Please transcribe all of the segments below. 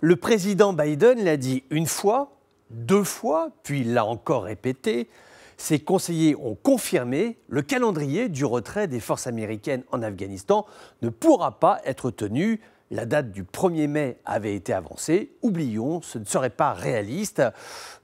Le président Biden l'a dit une fois, deux fois, puis il l'a encore répété. Ses conseillers ont confirmé le calendrier du retrait des forces américaines en Afghanistan ne pourra pas être tenu. La date du 1er mai avait été avancée. Oublions, ce ne serait pas réaliste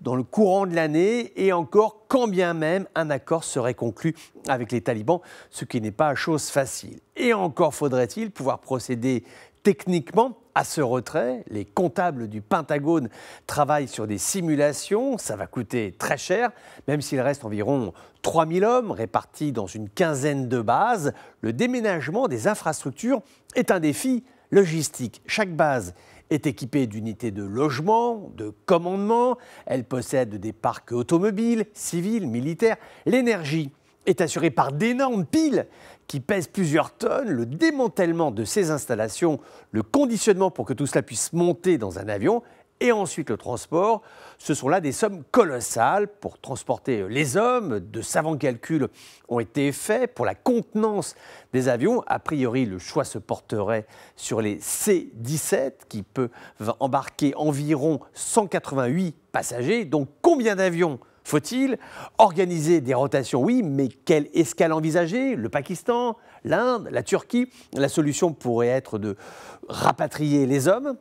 dans le courant de l'année et encore quand bien même un accord serait conclu avec les talibans, ce qui n'est pas chose facile. Et encore faudrait-il pouvoir procéder techniquement à ce retrait, les comptables du Pentagone travaillent sur des simulations, ça va coûter très cher, même s'il reste environ 3000 hommes répartis dans une quinzaine de bases, le déménagement des infrastructures est un défi logistique. Chaque base est équipée d'unités de logement, de commandement, elle possède des parcs automobiles, civils, militaires, l'énergie est assuré par d'énormes piles qui pèsent plusieurs tonnes, le démantèlement de ces installations, le conditionnement pour que tout cela puisse monter dans un avion et ensuite le transport, ce sont là des sommes colossales pour transporter euh, les hommes. De savants calculs ont été faits pour la contenance des avions. A priori, le choix se porterait sur les C-17 qui peuvent embarquer environ 188 passagers. Donc combien d'avions faut-il organiser des rotations Oui, mais quelle escale envisager Le Pakistan, l'Inde, la Turquie La solution pourrait être de rapatrier les hommes,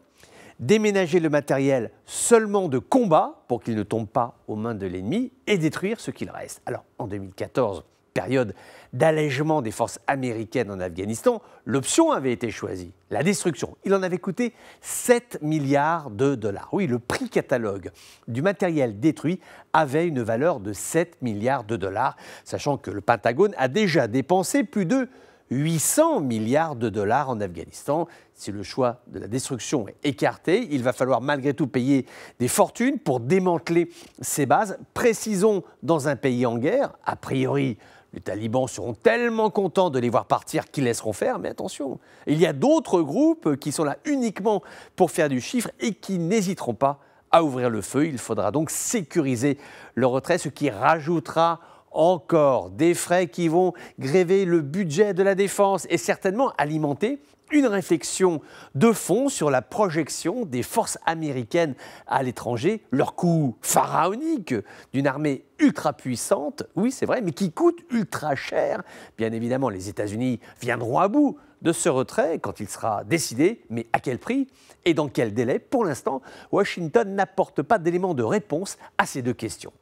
déménager le matériel seulement de combat pour qu'il ne tombe pas aux mains de l'ennemi et détruire ce qu'il reste. Alors en 2014, période d'allègement des forces américaines en Afghanistan, l'option avait été choisie, la destruction. Il en avait coûté 7 milliards de dollars. Oui, le prix catalogue du matériel détruit avait une valeur de 7 milliards de dollars, sachant que le Pentagone a déjà dépensé plus de 800 milliards de dollars en Afghanistan. Si le choix de la destruction est écarté, il va falloir malgré tout payer des fortunes pour démanteler ces bases. Précisons, dans un pays en guerre, a priori, les talibans seront tellement contents de les voir partir qu'ils laisseront faire, mais attention, il y a d'autres groupes qui sont là uniquement pour faire du chiffre et qui n'hésiteront pas à ouvrir le feu. Il faudra donc sécuriser le retrait, ce qui rajoutera encore des frais qui vont gréver le budget de la défense et certainement alimenter une réflexion de fond sur la projection des forces américaines à l'étranger, leur coût pharaonique d'une armée ultra puissante, oui c'est vrai, mais qui coûte ultra cher. Bien évidemment, les États-Unis viendront à bout de ce retrait quand il sera décidé, mais à quel prix et dans quel délai Pour l'instant, Washington n'apporte pas d'éléments de réponse à ces deux questions.